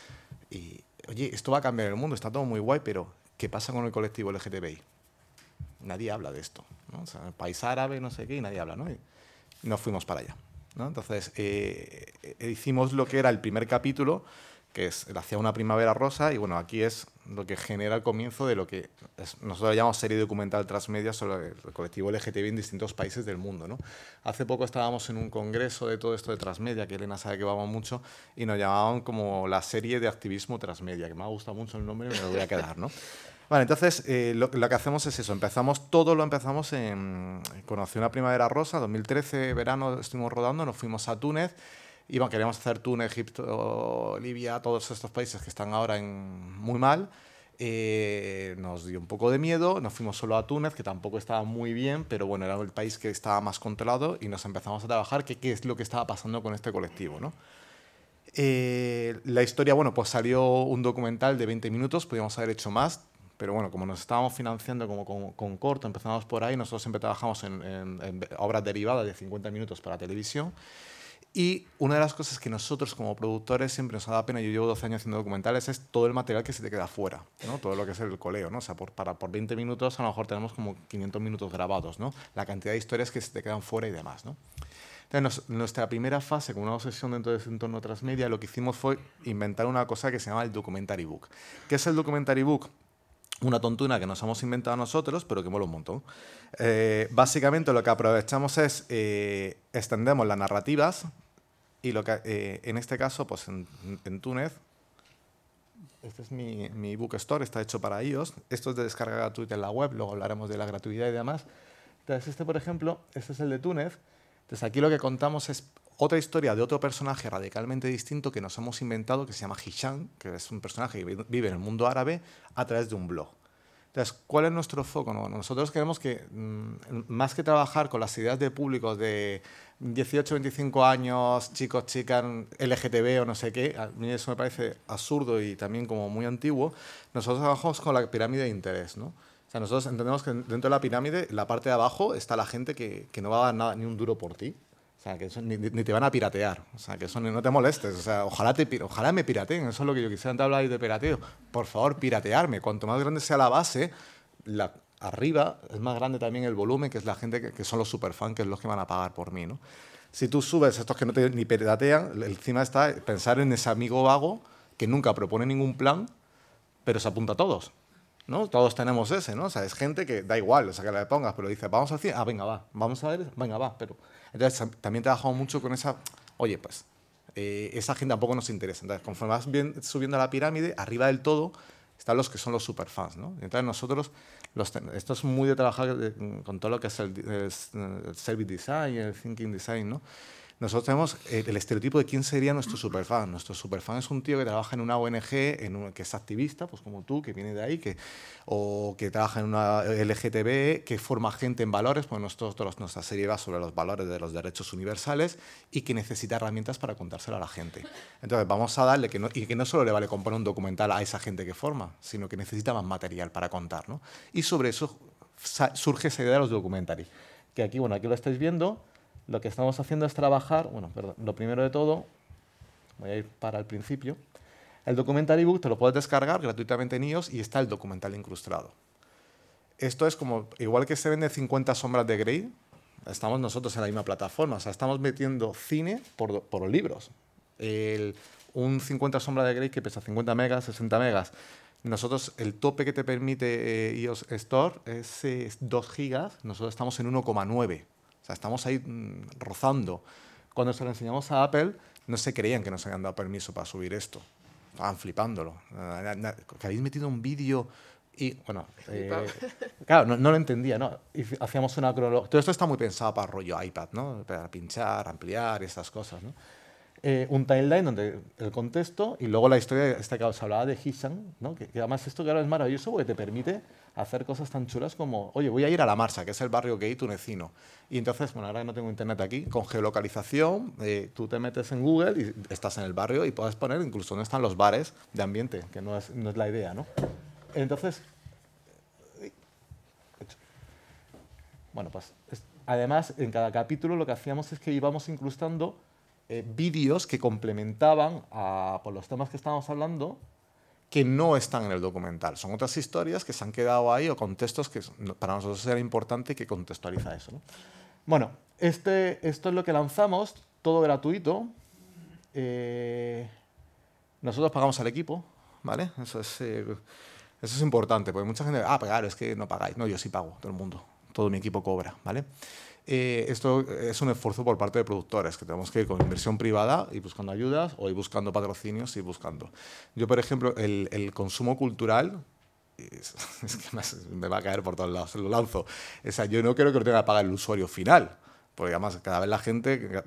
Oye, esto va a cambiar el mundo, está todo muy guay, pero ¿qué pasa con el colectivo LGTBI? nadie habla de esto. ¿no? el país árabe, no sé qué, y nadie habla, ¿no? Y nos fuimos para allá. ¿no? Entonces, eh, eh, hicimos lo que era el primer capítulo, que es Hacia una primavera rosa, y bueno, aquí es lo que genera el comienzo de lo que nosotros llamamos serie documental transmedia sobre el colectivo LGTB en distintos países del mundo. ¿no? Hace poco estábamos en un congreso de todo esto de transmedia, que Elena sabe que vamos mucho, y nos llamaban como la serie de activismo transmedia, que me ha gustado mucho el nombre y me lo voy a quedar. ¿no? Bueno, entonces eh, lo, que hacemos es eso, empezamos, todo lo empezamos en, conocí una primavera rosa, 2013, verano estuvimos rodando, nos fuimos a Túnez, iban, queríamos hacer Túnez, Egipto, Libia, todos estos países que están ahora en, muy mal, eh, nos dio un poco de miedo, nos fuimos solo a Túnez, que tampoco estaba muy bien, pero bueno, era el país que estaba más controlado y nos empezamos a trabajar qué es lo que estaba pasando con este colectivo, ¿no? Eh, la historia, bueno, pues salió un documental de 20 minutos, podríamos haber hecho más, pero bueno, como nos estábamos financiando como con, corto, empezamos por ahí, nosotros siempre trabajamos en, obras derivadas de 50 minutos para televisión. Y una de las cosas que nosotros como productores siempre nos ha dado pena, yo llevo 12 años haciendo documentales, es todo el material que se te queda fuera, ¿no? todo lo que es el coleo. ¿no? O sea, por, para, por 20 minutos a lo mejor tenemos como 500 minutos grabados, ¿no? la cantidad de historias que se te quedan fuera y demás. ¿no? Entonces, nuestra primera fase, con una obsesión dentro de Entorno Transmedia, lo que hicimos fue inventar una cosa que se llama el Documentary Book. ¿Qué es el Documentary Book? una tontuna que nos hemos inventado nosotros, pero que mola un montón. Eh, básicamente lo que aprovechamos es eh, extendemos las narrativas y lo que eh, en este caso, pues en, Túnez, este es mi, mi, bookstore, está hecho para ellos Esto es de descarga gratuita en la web, luego hablaremos de la gratuidad y demás. Entonces este, por ejemplo, este es el de Túnez. Entonces aquí lo que contamos es otra historia de otro personaje radicalmente distinto que nos hemos inventado, que se llama Hisham, que es un personaje que vive en el mundo árabe a través de un blog. Entonces, ¿cuál es nuestro foco? nosotros queremos que, mm, más que trabajar con las ideas de públicos de 18, 25 años, chicos, chicas, LGTB o no sé qué, a mí eso me parece absurdo y también como muy antiguo, nosotros trabajamos con la pirámide de interés, ¿no? O sea, nosotros entendemos que dentro de la pirámide, la parte de abajo, está la gente que, que no va a dar nada, ni un duro por ti, o sea, que eso ni, te van a piratear. O sea, que eso no te molestes. O sea, ojalá, te, ojalá me pirateen. Eso es lo que yo quisiera. Antes hablar de pirateo. Por favor, piratearme. Cuanto más grande sea la base, la, arriba es más grande también el volumen, que es la gente que, son los superfans, que es los que van a pagar por mí, ¿no? Si tú subes estos que no te ni piratean, encima está pensar en ese amigo vago que nunca propone ningún plan, pero se apunta a todos. ¿no? Todos tenemos ese, ¿no? sea, es gente que da igual, o sea, que la le pongas, pero dice, vamos a decir, ah, venga, va, vamos a ver, venga, va, pero... Entonces, también trabajamos mucho con esa, oye, pues, eh, esa gente tampoco nos interesa. Entonces, conforme vas bien, subiendo a la pirámide, arriba del todo están los que son los superfans, ¿no? Entonces, nosotros, los esto es muy de trabajar eh, con todo lo que es el eh, service design, el thinking design, ¿no? Nosotros tenemos eh, el estereotipo de quién sería nuestro superfan. Nuestro superfan es un tío que trabaja en una ONG, en que es activista, pues como tú, que viene de ahí, que, o que trabaja en una LGTB, que forma gente en valores, pues nosotros, nuestra serie va sobre los valores de los derechos universales y que necesita herramientas para contárselo a la gente. Entonces vamos a darle, que no, y que no solo le vale comprar un documental a esa gente que forma, sino que necesita más material para contar. ¿no? Y sobre eso surge esa idea de los documentaries. que aquí, bueno, aquí lo estáis viendo lo que estamos haciendo es trabajar, bueno, perdón, lo primero de todo, voy a ir para el principio, el documental ebook te lo puedes descargar gratuitamente en iOS y está el documental incrustado. Esto es como, igual que se vende 50 sombras de Grey, estamos nosotros en la misma plataforma, o sea, estamos metiendo cine por, libros. un 50 sombras de Grey que pesa 50 megas, 60 megas. Nosotros, el tope que te permite eh, iOS Store es, 2 gigas, nosotros estamos en 1,9. O sea, estamos ahí mm, rozando. Cuando se lo enseñamos a Apple, no se creían que nos habían dado permiso para subir esto. Estaban flipándolo. Que habéis metido un vídeo y, bueno, eh, <laughs> claro, no, lo entendía, ¿no? Y hacíamos una cronología. Todo esto está muy pensado para rollo iPad, ¿no? Para pinchar, ampliar y estas cosas, ¿no? Eh, un timeline donde el contexto y luego la historia esta que os hablaba de Hisan, que, además esto que ahora es maravilloso porque te permite hacer cosas tan chulas como, oye, voy a ir a La Marsa, que es el barrio gay tunecino. Y entonces, bueno, ahora que no tengo internet aquí, con geolocalización, eh, tú te metes en Google y estás en el barrio y puedes poner incluso dónde están los bares de ambiente, que no es, no es la idea, ¿no? Entonces, eh, bueno, pues además en cada capítulo lo que hacíamos es que íbamos incrustando eh, vídeos que complementaban por pues, los temas que estábamos hablando que no están en el documental. Son otras historias que se han quedado ahí o contextos que para nosotros era importante que contextualiza eso. Bueno, este, esto es lo que lanzamos, todo gratuito. Eh, nosotros pagamos al equipo, ¿vale? Eso es, eh, eso es importante, porque mucha gente, ah, pagar, pues es que no pagáis. No, yo sí pago, todo el mundo. Todo mi equipo cobra, ¿vale? Eh, esto es un esfuerzo por parte de productores, que tenemos que ir con inversión privada y buscando ayudas o ir buscando patrocinios y buscando. Yo, por ejemplo, el, consumo cultural, es, <laughs> que me, va a caer por todos lados, lo lanzo. O sea, yo no quiero que lo tenga que pagar el usuario final. Porque además cada vez la gente,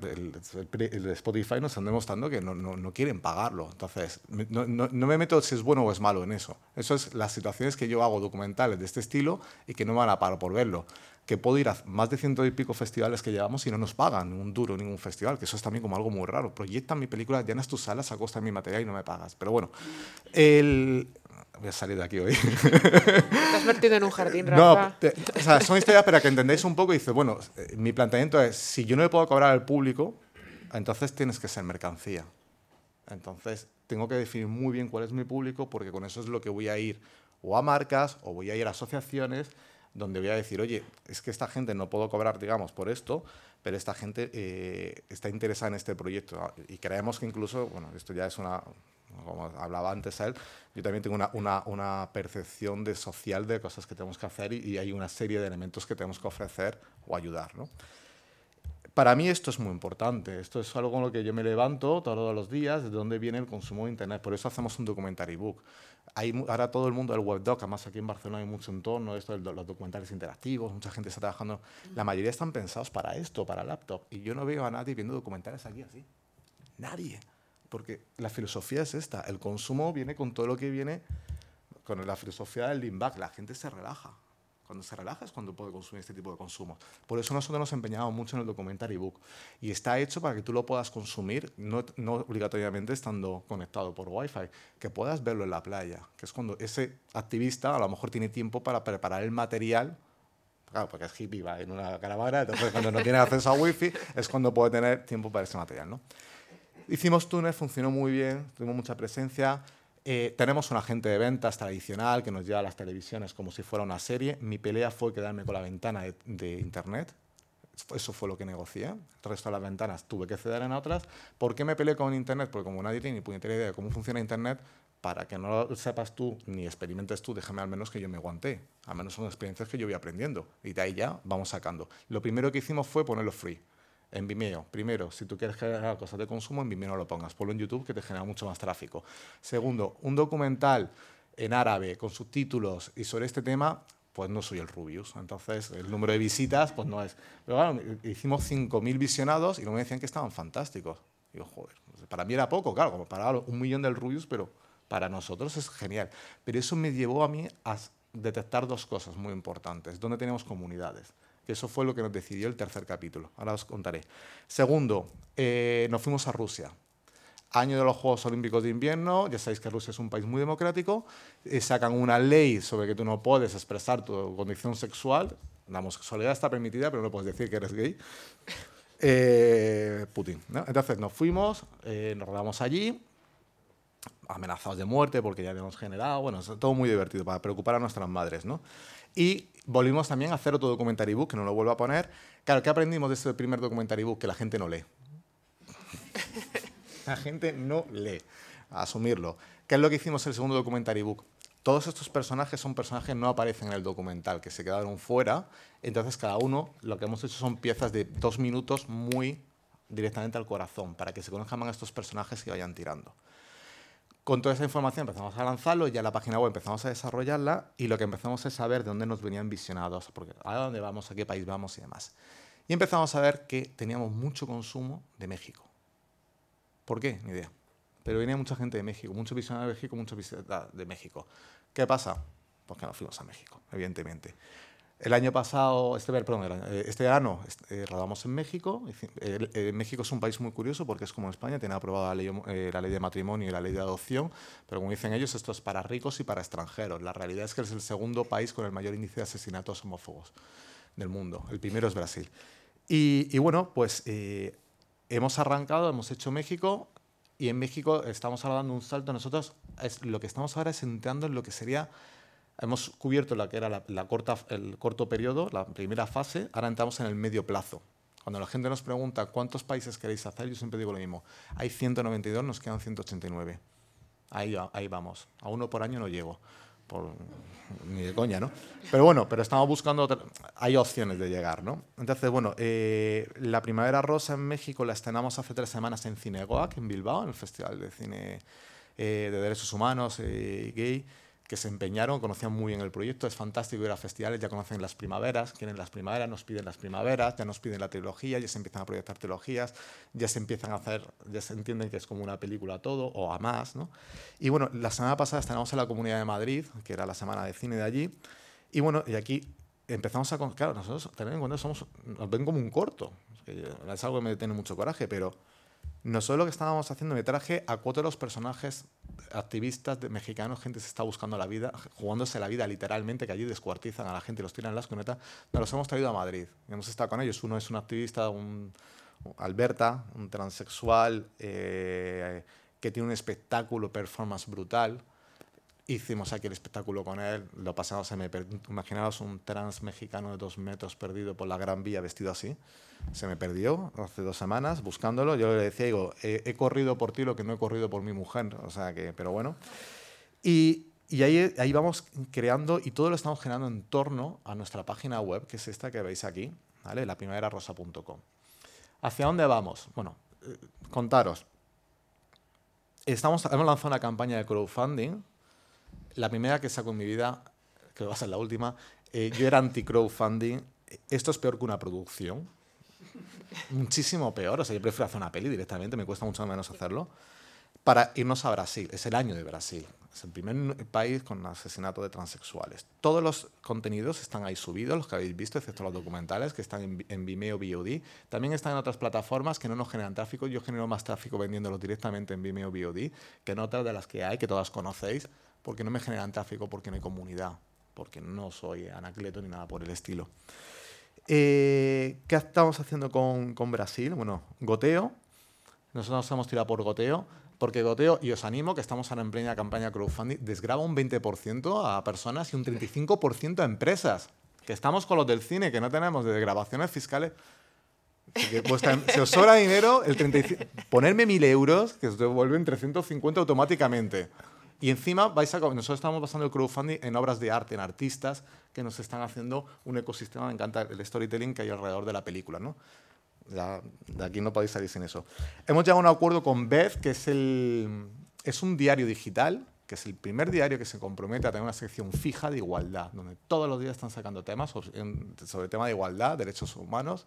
el, Spotify nos están demostrando que no, no, no quieren pagarlo. Entonces, no, no, me meto si es bueno o es malo en eso. Eso es las situaciones que yo hago documentales de este estilo y que no me van a parar por verlo. Que puedo ir a más de ciento y pico festivales que llevamos y no nos pagan un duro ningún festival, que eso es también como algo muy raro. Proyectan mi película, llenas tus salas a costa de mi material y no me pagas. Pero bueno, el, voy a salir de aquí hoy. Te has metido en un jardín, Rafa. No, son historias para que entendáis un poco y dices, bueno, eh, mi planteamiento es, si yo no le puedo cobrar al público, entonces tienes que ser mercancía. Entonces, tengo que definir muy bien cuál es mi público porque con eso es lo que voy a ir o a marcas o voy a ir a asociaciones donde voy a decir, oye, es que esta gente no puedo cobrar, digamos, por esto, pero esta gente eh, está interesada en este proyecto. Ah, y creemos que incluso, bueno, esto ya es una, como hablaba antes él, yo también tengo una, una, una percepción de social de cosas que tenemos que hacer y, hay una serie de elementos que tenemos que ofrecer o ayudar, ¿no? Para mí esto es muy importante, esto es algo con lo que yo me levanto todos los días, de dónde viene el consumo de Internet, por eso hacemos un documentary book ahora todo el mundo del webdoc, además aquí en Barcelona hay mucho entorno, esto de los documentales interactivos, mucha gente está trabajando. Mm. La mayoría están pensados para esto, para laptop. Y yo no veo a nadie viendo documentales aquí así. Nadie. Porque la filosofía es esta. El consumo viene con todo lo que viene, con la filosofía del lean La gente se relaja. Cuando se relaja es cuando puede consumir este tipo de consumo. Por eso nosotros nos empeñamos mucho en el documentary book. Y está hecho para que tú lo puedas consumir, no, obligatoriamente estando conectado por Wi-Fi, que puedas verlo en la playa, que es cuando ese activista a lo mejor tiene tiempo para preparar el material Claro, porque es hippie, va en una caravana, entonces cuando no tiene acceso a Wi-Fi es cuando puede tener tiempo para ese material, ¿no? Hicimos túnel, funcionó muy bien, tuvimos mucha presencia. Eh, tenemos un agente de ventas tradicional que nos lleva a las televisiones como si fuera una serie. Mi pelea fue quedarme con la ventana de, Internet. Eso fue lo que negocié. El resto de las ventanas tuve que ceder en otras. ¿Por qué me peleé con Internet? Porque como nadie tiene ni puñetera idea de cómo funciona Internet, para que no lo sepas tú ni experimentes tú, déjame al menos que yo me aguanté. Al menos son experiencias que yo voy aprendiendo. Y de ahí ya vamos sacando. Lo primero que hicimos fue ponerlo free en Vimeo. Primero, si tú quieres generar cosas de consumo, en Vimeo no lo pongas, ponlo en YouTube que te genera mucho más tráfico. Segundo, un documental en árabe con subtítulos y sobre este tema, pues no soy el Rubius. Entonces, el número de visitas, pues no es. Pero bueno, hicimos 5.000 visionados y luego me decían que estaban fantásticos. Y joder, pues para mí era poco, claro, como para un millón del Rubius, pero para nosotros es genial. Pero eso me llevó a mí a detectar dos cosas muy importantes. ¿Dónde tenemos comunidades? eso fue lo que nos decidió el tercer capítulo. Ahora os contaré. Segundo, eh, nos fuimos a Rusia. Año de los Juegos Olímpicos de Invierno, ya sabéis que Rusia es un país muy democrático, eh, sacan una ley sobre que tú no puedes expresar tu condición sexual, la homosexualidad está permitida, pero no puedes decir que eres gay. Eh, Putin. Entonces nos fuimos, nos rodamos allí, amenazados de muerte porque ya habíamos generado, bueno, todo muy divertido para preocupar a nuestras madres, ¿no? Y Volvimos también a hacer otro documentary book, que no lo vuelvo a poner. Claro, ¿qué aprendimos de ese primer documentary book? Que la gente no lee. <laughs> la gente no lee. asumirlo. ¿Qué es lo que hicimos en el segundo documentary book? Todos estos personajes son personajes que no aparecen en el documental, que se quedaron fuera. Entonces, cada uno, lo que hemos hecho son piezas de dos minutos muy directamente al corazón, para que se conozcan más estos personajes que vayan tirando. Con toda esa información empezamos a lanzarlo, ya la página web empezamos a desarrollarla y lo que empezamos es saber de dónde nos venían visionados, porque a dónde vamos, a qué país vamos y demás. Y empezamos a ver que teníamos mucho consumo de México. ¿Por qué? Ni idea. Pero venía mucha gente de México, mucho visión de México, mucha visita de México. ¿Qué pasa? Pues que nos fuimos a México, evidentemente. El año pasado, este, perdón, eh, este verano, eh, rodamos en México. Eh, México es un país muy curioso porque es como en España, tiene aprobada la ley, de matrimonio y la ley de adopción, pero como dicen ellos, esto es para ricos y para extranjeros. La realidad es que es el segundo país con el mayor índice de asesinatos homófobos del mundo. El primero es Brasil. Y, bueno, pues hemos arrancado, hemos hecho México, y en México estamos ahora dando un salto. Nosotros es, lo que estamos ahora es entrando en lo que sería Hemos cubierto la que era la, corta, el corto periodo, la primera fase, ahora entramos en el medio plazo. Cuando la gente nos pregunta cuántos países queréis hacer, yo siempre digo lo mismo. Hay 192, nos quedan 189. Ahí, vamos. A uno por año no llego. ni de coña, ¿no? Pero bueno, pero estamos buscando, hay opciones de llegar, ¿no? Entonces, bueno, eh, la Primavera Rosa en México la estrenamos hace tres semanas en Cinegoac, en Bilbao, en el Festival de Cine eh, de Derechos Humanos y eh, Gay que se empeñaron, conocían muy bien el proyecto, es fantástico ir a festivales, ya conocen las primaveras, quieren las primaveras, nos piden las primaveras, ya nos piden la trilogía, ya se empiezan a proyectar trilogías, ya se empiezan a hacer, ya se entienden que es como una película a todo o a más, ¿no? Y bueno, la semana pasada estábamos en la Comunidad de Madrid, que era la semana de cine de allí, y bueno, y aquí empezamos a... Claro, nosotros, también en cuenta, somos, nos ven como un corto, es algo que me tiene mucho coraje, pero nosotros lo que estábamos haciendo, me traje a cuatro de los personajes activistas de, mexicanos, gente se está buscando la vida, jugándose la vida literalmente, que allí descuartizan a la gente, y los tiran en las cunetas, nos los hemos traído a Madrid. Hemos estado con ellos. Uno es un activista, un Alberta, un transexual, eh, que tiene un espectáculo, performance brutal. Hicimos aquí el espectáculo con él, lo pasamos, se me imaginaos un trans mexicano de dos metros perdido por la Gran Vía vestido así. Se me perdió hace dos semanas buscándolo. Yo le decía, digo, he, corrido por ti lo que no he corrido por mi mujer, o sea que, pero bueno. Y, ahí, ahí, vamos creando, y todo lo estamos generando en torno a nuestra página web, que es esta que veis aquí, ¿vale? la ¿Hacia dónde vamos? Bueno, eh, contaros. Estamos, hemos lanzado una campaña de crowdfunding la primera que saco en mi vida, que va a ser la última, eh, yo era anti-crowdfunding. Esto es peor que una producción. Muchísimo peor. O sea, yo prefiero hacer una peli directamente, me cuesta mucho menos hacerlo. Para irnos a Brasil. Es el año de Brasil. Es el primer país con asesinato de transexuales. Todos los contenidos están ahí subidos, los que habéis visto, excepto los documentales que están en, Vimeo, VOD. También están en otras plataformas que no nos generan tráfico. Yo genero más tráfico vendiéndolos directamente en Vimeo, VOD, que en otras de las que hay, que todas conocéis porque no me generan tráfico, porque no hay comunidad, porque no soy anacleto ni nada por el estilo. Eh, ¿Qué estamos haciendo con, Brasil? Bueno, goteo. Nosotros nos hemos tirado por goteo, porque goteo, y os animo, que estamos ahora en plena campaña crowdfunding, desgraba un 20% a personas y un 35% a empresas. Que estamos con los del cine, que no tenemos desgrabaciones fiscales. Que os sobra dinero, el ponerme 1.000 euros, que os devuelven 350 automáticamente. Y encima vais a... Nosotros estamos basando el crowdfunding en obras de arte, en artistas que nos están haciendo un ecosistema, me encanta el storytelling que hay alrededor de la película, ¿no? de aquí no podéis salir sin eso. Hemos llegado a un acuerdo con Beth, que es, el, es un diario digital, que es el primer diario que se compromete a tener una sección fija de igualdad, donde todos los días están sacando temas sobre, sobre tema de igualdad, derechos humanos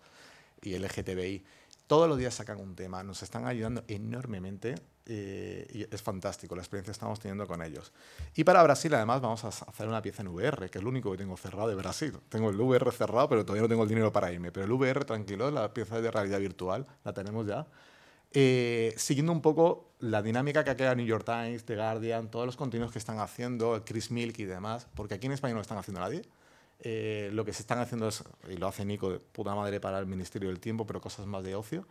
y LGTBI. Todos los días sacan un tema, nos están ayudando enormemente eh, y es fantástico la experiencia que estamos teniendo con ellos. Y para Brasil, además, vamos a hacer una pieza en VR, que es lo único que tengo cerrado de Brasil. Tengo el VR cerrado, pero todavía no tengo el dinero para irme. Pero el VR, tranquilo, la pieza de realidad virtual, la tenemos ya. Eh, siguiendo un poco la dinámica que ha creado New York Times, The Guardian, todos los contenidos que están haciendo, Chris Milk y demás, porque aquí en España no lo están haciendo nadie. Eh, lo que se están haciendo es, y lo hace Nico de puta madre para el Ministerio del Tiempo, pero cosas más de ocio.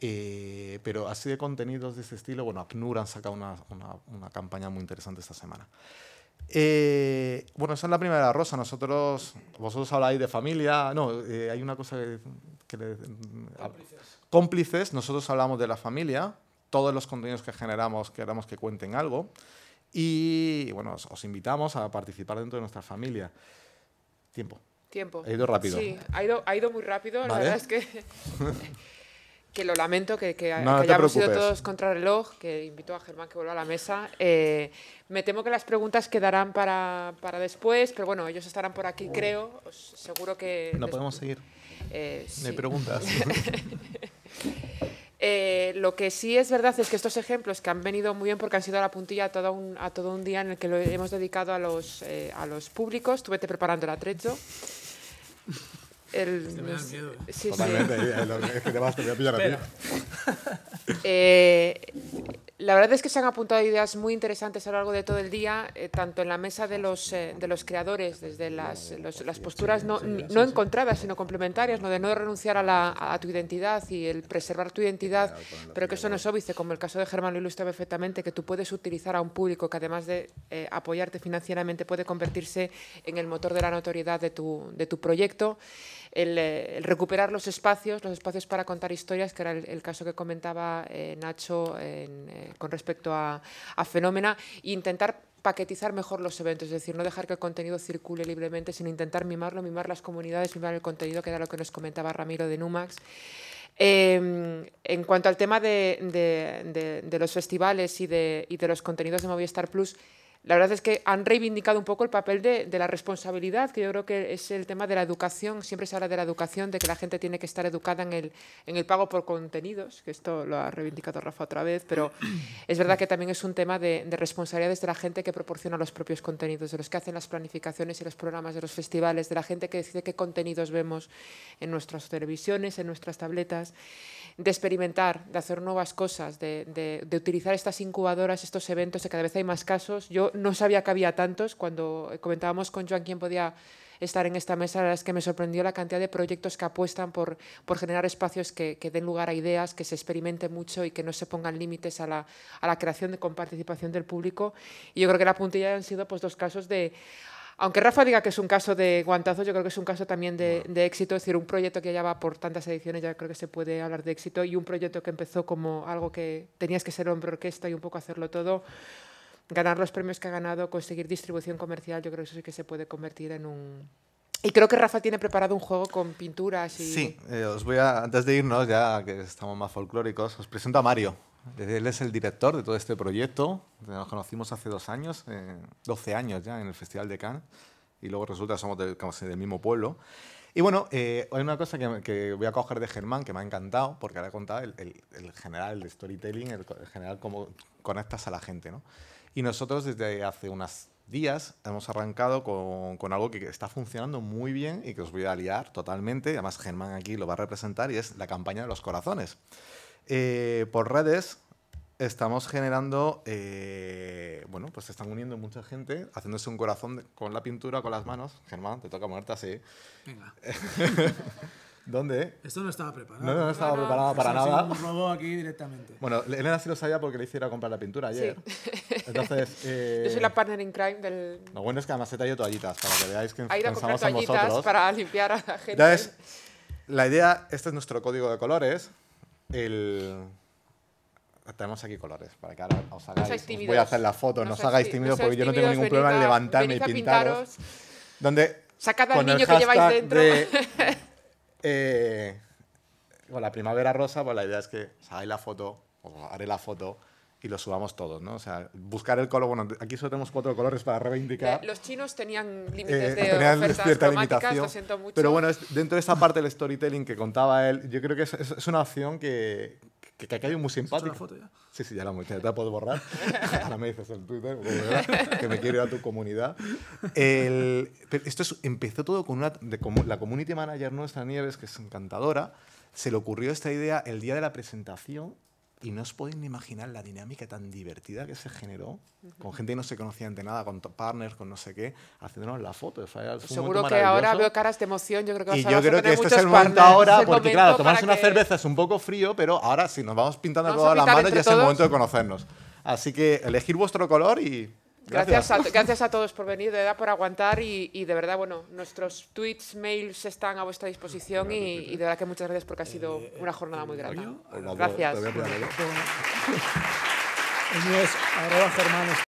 Eh, pero así de contenidos de este estilo, bueno, ACNUR han sacado una, una, campaña muy interesante esta semana. Eh, bueno, esa es la primera rosa. Nosotros, vosotros habláis de familia. No, hay una cosa que, cómplices. cómplices. Nosotros hablamos de la familia, todos los contenidos que generamos, queremos que cuenten algo. Y bueno, os, os invitamos a participar dentro de nuestra familia. Tiempo. Tiempo. Ha ido rápido. Sí, ha ido, muy rápido. La verdad es que, <laughs> que lo lamento, que, hayamos ido todos contra reloj, que invito a Germán que vuelva a la mesa. Eh, me temo que las preguntas quedarán para, después, pero bueno, ellos estarán por aquí, oh. creo. seguro que... No podemos seguir. Eh, no hay preguntas. <laughs> Eh, lo que sí es verdad es que estos ejemplos que han venido muy bien porque han sido la puntilla a todo un, todo un día en el que lo hemos dedicado a los, eh, a los públicos. Tú preparando el atrecho. es la verdad es que se han apuntado ideas muy interesantes a lo largo de todo el día, eh, tanto en la mesa de los, eh, de los creadores, desde las, posturas no, no, encontradas, sino complementarias, ¿no? de no renunciar a, la, tu identidad y el preservar tu identidad, pero que eso no es obvio, como el caso de Germán lo ilustra perfectamente, que tú puedes utilizar a un público que además de eh, apoyarte financieramente puede convertirse en el motor de la notoriedad de tu, de tu proyecto. Eh, el, recuperar los espacios, los espacios para contar historias, que era el, caso que comentaba eh, Nacho eh, con respecto a, a Fenómena, e intentar paquetizar mejor los eventos, es decir, no dejar que el contenido circule libremente, sino intentar mimarlo, mimar las comunidades, mimar el contenido, que era lo que nos comentaba Ramiro de Numax. Em, en cuanto al tema de, los festivales y, y de los contenidos de Movistar Plus, la verdad es que han reivindicado un poco el papel de, la responsabilidad, que yo creo que es el tema de la educación. Siempre se habla de la educación, de que la gente tiene que estar educada en el, en el pago por contenidos, que esto lo ha reivindicado Rafa otra vez, pero <clears throat> es verdad que también es un tema de, responsabilidades de la gente que proporciona los propios contenidos, de los que hacen las planificaciones y los programas de los festivales, de la gente que decide qué contenidos vemos en nuestras televisiones, en nuestras tabletas, de experimentar, de hacer nuevas cosas, de, de utilizar estas incubadoras, estos eventos, que cada vez hay más casos. Yo no sabía que había tantos. Cuando comentábamos con Joan quién podía estar en esta mesa, la verdad es que me sorprendió la cantidad de proyectos que apuestan por, por generar espacios que, den lugar a ideas, que se experimente mucho y que no se pongan límites a la, a la creación de, con participación del público. Y yo creo que la puntilla han sido pues, dos casos de aunque Rafa diga que es un caso de guantazo, yo creo que es un caso también de, de, éxito, es decir, un proyecto que ya va por tantas ediciones, ya creo que se puede hablar de éxito, y un proyecto que empezó como algo que tenías que ser hombre orquesta y un poco hacerlo todo, ganar los premios que ha ganado, conseguir distribución comercial, yo creo que eso sí que se puede convertir en un... Y creo que Rafa tiene preparado un juego con pinturas y... Sí, eh, os voy a, antes de irnos, ya que estamos más folclóricos, os presento a Mario. Él es el director de todo este proyecto. Nos conocimos hace dos años, eh, 12 años ya, en el Festival de Cannes. Y luego resulta que somos del, como del mismo pueblo. Y bueno, eh, hay una cosa que, voy a coger de Germán que me ha encantado, porque ahora he contado el, el, el general de storytelling, el, el, general cómo conectas a la gente, ¿no? Y nosotros desde hace unas días hemos arrancado con, con, algo que está funcionando muy bien y que os voy a liar totalmente. Además, Germán aquí lo va a representar y es la campaña de los corazones. Eh, por redes estamos generando, eh, bueno, pues se están uniendo mucha gente, haciéndose un corazón con la pintura, con las manos. Germán, te toca ponerte así. Venga. <laughs> ¿Dónde? Esto no estaba preparado. No, no, estaba preparado pues para nada. aquí directamente. Bueno, Elena sí lo sabía porque le hiciera comprar la pintura ayer. Sí. Entonces. <laughs> Eh, yo soy la partner in crime del. Lo bueno es que además he traído toallitas para que veáis que pensamos a en vosotros. para limpiar a la gente. Ya la idea, este es nuestro código de colores. El. Tenemos aquí colores para que ahora os hagáis. voy a hacer la foto, no os hagáis tímidos porque yo no tengo ningún problema en levantarme y pintaros. Donde. Sacad al niño que lleváis dentro. De <laughs> Eh, con la primavera rosa, pues la idea es que o la foto, o haré la foto y lo subamos todos, ¿no? O sea, buscar el color, bueno, aquí solo tenemos cuatro colores para reivindicar. Eh, los chinos tenían límites eh, de tenían ofertas cierta limitación, Pero bueno, dentro de esa parte del storytelling que contaba él, yo creo que es una opción que, que, que, hay un muy simpático. Sí, sí, ya la, ya la puedo borrar. <laughs> Ahora me dices en Twitter pues, que me quiero ir a tu comunidad. El, esto empezó todo con una. la community manager nuestra Nieves, que es encantadora, se le ocurrió esta idea el día de la presentación y no os podéis ni imaginar la dinámica tan divertida que se generó con gente que no se conocía ante nada, con partners, con no sé qué, haciéndonos la foto. Seguro que ahora veo caras de emoción. Yo creo que, y yo creo que este es el momento ahora, porque claro, tomarse una cerveza es un poco frío, pero ahora si nos vamos pintando todas las mano ya es el momento de conocernos. Así que elegir vuestro color y Gracias. a, todos por venir, de verdad, por aguantar y, de verdad, bueno, nuestros tweets, mails están a vuestra disposición y, de verdad que muchas gracias porque ha sido eh, eh, una jornada eh, muy grande. Gracias. <laughs>